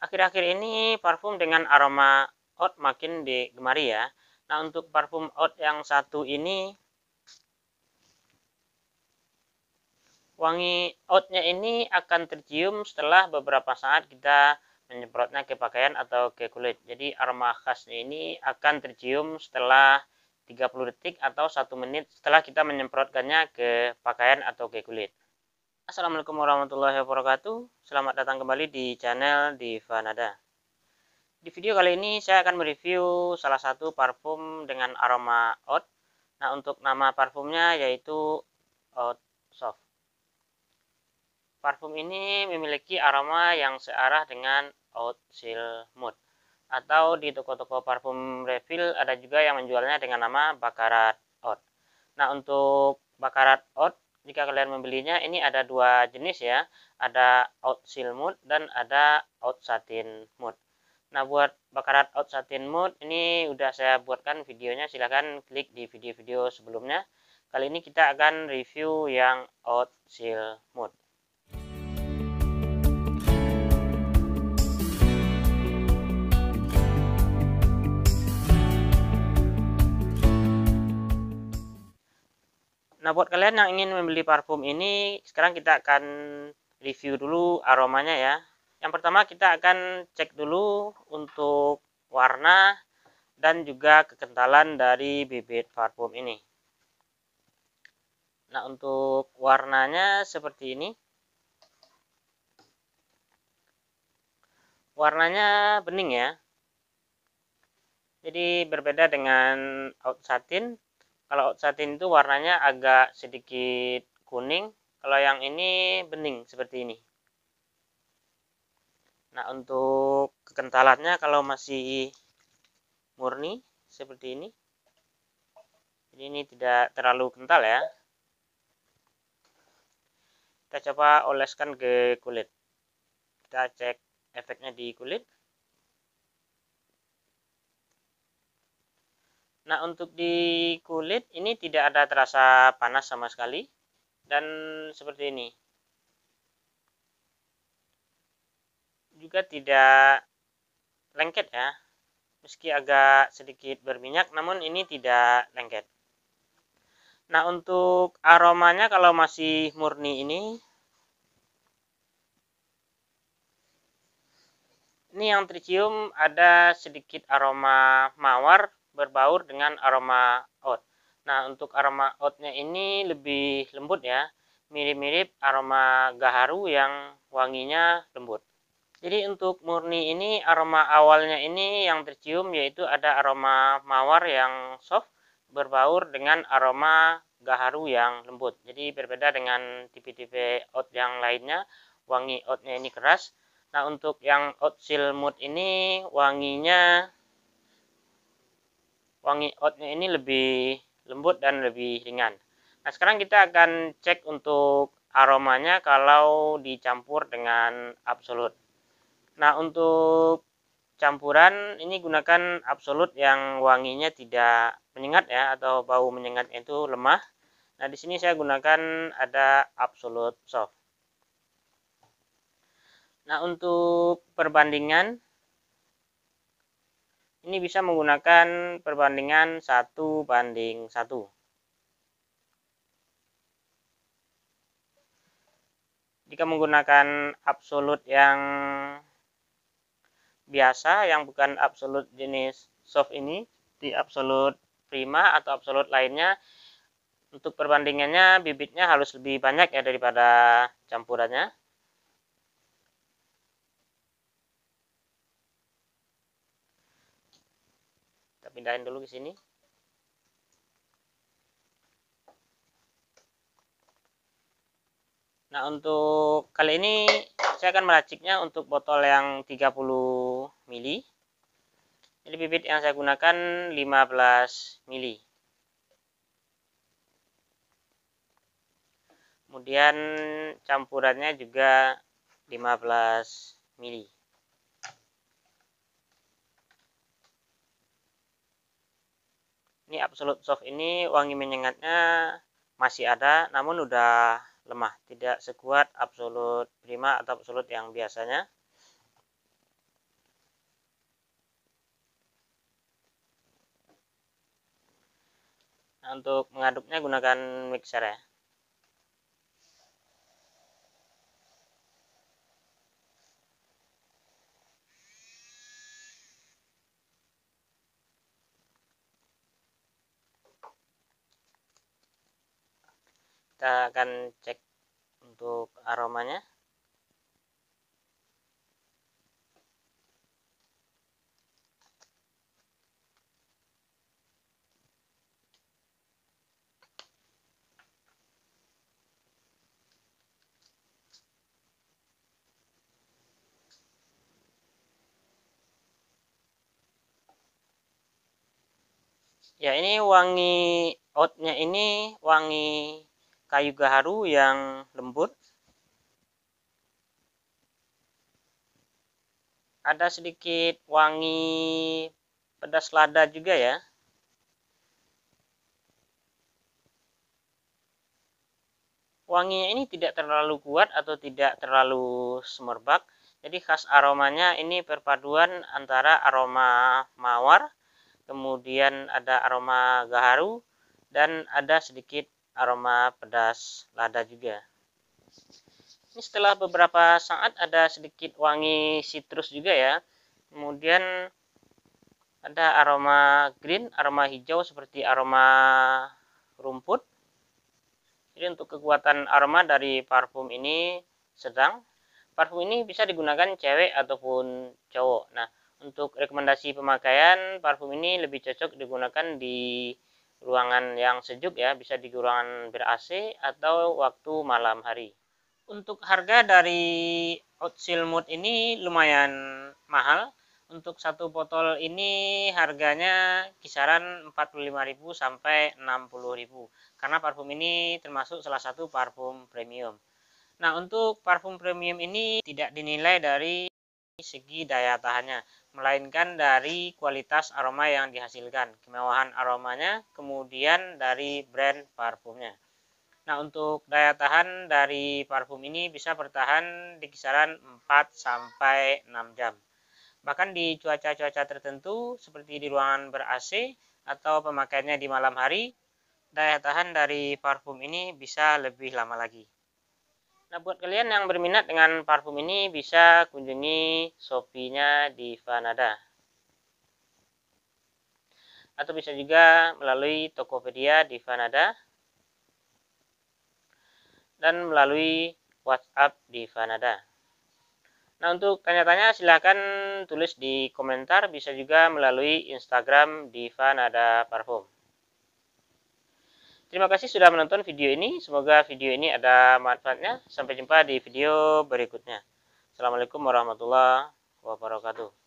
Akhir-akhir ini parfum dengan aroma oat makin digemari ya. Nah, untuk parfum oat yang satu ini wangi oatnya ini akan tercium setelah beberapa saat kita menyemprotnya ke pakaian atau ke kulit. Jadi aroma khasnya ini akan tercium setelah 30 detik atau 1 menit setelah kita menyemprotkannya ke pakaian atau ke kulit. Assalamualaikum warahmatullahi wabarakatuh Selamat datang kembali di channel Divanada Di video kali ini saya akan mereview salah satu parfum dengan aroma oud Nah untuk nama parfumnya yaitu Oud Soft Parfum ini memiliki aroma yang searah dengan Oud mood, Atau di toko-toko parfum refill ada juga yang menjualnya dengan nama Bakarat Oud Nah untuk Bakarat Oud jika kalian membelinya ini ada dua jenis ya ada out seal Mood dan ada out satin Mood. nah buat bakarat out satin Mood ini udah saya buatkan videonya silahkan klik di video-video sebelumnya kali ini kita akan review yang out seal Mood. Nah, buat kalian yang ingin membeli parfum ini, sekarang kita akan review dulu aromanya ya. Yang pertama kita akan cek dulu untuk warna dan juga kekentalan dari bibit parfum ini. Nah, untuk warnanya seperti ini. Warnanya bening ya. Jadi berbeda dengan out satin kalau saat ini itu warnanya agak sedikit kuning kalau yang ini bening seperti ini nah untuk kekentalannya kalau masih murni seperti ini jadi ini tidak terlalu kental ya kita coba oleskan ke kulit kita cek efeknya di kulit Nah, untuk di kulit ini tidak ada terasa panas sama sekali dan seperti ini. Juga tidak lengket ya. Meski agak sedikit berminyak namun ini tidak lengket. Nah, untuk aromanya kalau masih murni ini ini yang tercium ada sedikit aroma mawar berbaur dengan aroma oat. Nah, untuk aroma oatnya ini lebih lembut ya, mirip-mirip aroma gaharu yang wanginya lembut. Jadi untuk murni ini aroma awalnya ini yang tercium yaitu ada aroma mawar yang soft berbaur dengan aroma gaharu yang lembut. Jadi berbeda dengan tipe-tipe oat yang lainnya, wangi oatnya ini keras. Nah untuk yang oat silmut ini wanginya wangi oatnya ini lebih lembut dan lebih ringan. Nah, sekarang kita akan cek untuk aromanya kalau dicampur dengan absolut. Nah, untuk campuran ini gunakan absolut yang wanginya tidak menyengat ya atau bau menyengat itu lemah. Nah, di sini saya gunakan ada absolut soft. Nah, untuk perbandingan ini bisa menggunakan perbandingan satu banding satu. Jika menggunakan absolut yang biasa, yang bukan absolut jenis soft ini, di absolut prima atau absolut lainnya, untuk perbandingannya bibitnya harus lebih banyak ya daripada campurannya. pindahin dulu ke sini Nah untuk kali ini saya akan meraciknya untuk botol yang 30 mili. Ini bibit yang saya gunakan 15 mili. Kemudian campurannya juga 15 mili. ini absolute soft ini wangi menyengatnya masih ada namun udah lemah tidak sekuat absolute prima atau absolute yang biasanya nah, untuk mengaduknya gunakan mixer ya kita akan cek untuk aromanya ya ini wangi oatnya ini wangi kayu gaharu yang lembut. Ada sedikit wangi pedas lada juga ya. Wanginya ini tidak terlalu kuat atau tidak terlalu semerbak. Jadi khas aromanya ini perpaduan antara aroma mawar, kemudian ada aroma gaharu, dan ada sedikit aroma pedas lada juga ini setelah beberapa saat ada sedikit wangi citrus juga ya kemudian ada aroma green aroma hijau seperti aroma rumput jadi untuk kekuatan aroma dari parfum ini sedang parfum ini bisa digunakan cewek ataupun cowok nah untuk rekomendasi pemakaian parfum ini lebih cocok digunakan di ruangan yang sejuk ya, bisa di ruangan ber-AC atau waktu malam hari. Untuk harga dari Outsil Mood ini lumayan mahal. Untuk satu botol ini harganya kisaran 45.000 sampai 60.000 karena parfum ini termasuk salah satu parfum premium. Nah, untuk parfum premium ini tidak dinilai dari segi daya tahannya, melainkan dari kualitas aroma yang dihasilkan, kemewahan aromanya, kemudian dari brand parfumnya. Nah, untuk daya tahan dari parfum ini bisa bertahan di kisaran 4 sampai 6 jam. Bahkan di cuaca-cuaca tertentu seperti di ruangan ber-AC atau pemakaiannya di malam hari, daya tahan dari parfum ini bisa lebih lama lagi. Nah, buat kalian yang berminat dengan parfum ini bisa kunjungi Shopee-nya di Vanada. Atau bisa juga melalui Tokopedia di Vanada dan melalui WhatsApp di Vanada. Nah, untuk tanya-tanya silahkan tulis di komentar, bisa juga melalui Instagram di Vanada Parfum. Terima kasih sudah menonton video ini. Semoga video ini ada manfaatnya. Sampai jumpa di video berikutnya. Assalamualaikum warahmatullahi wabarakatuh.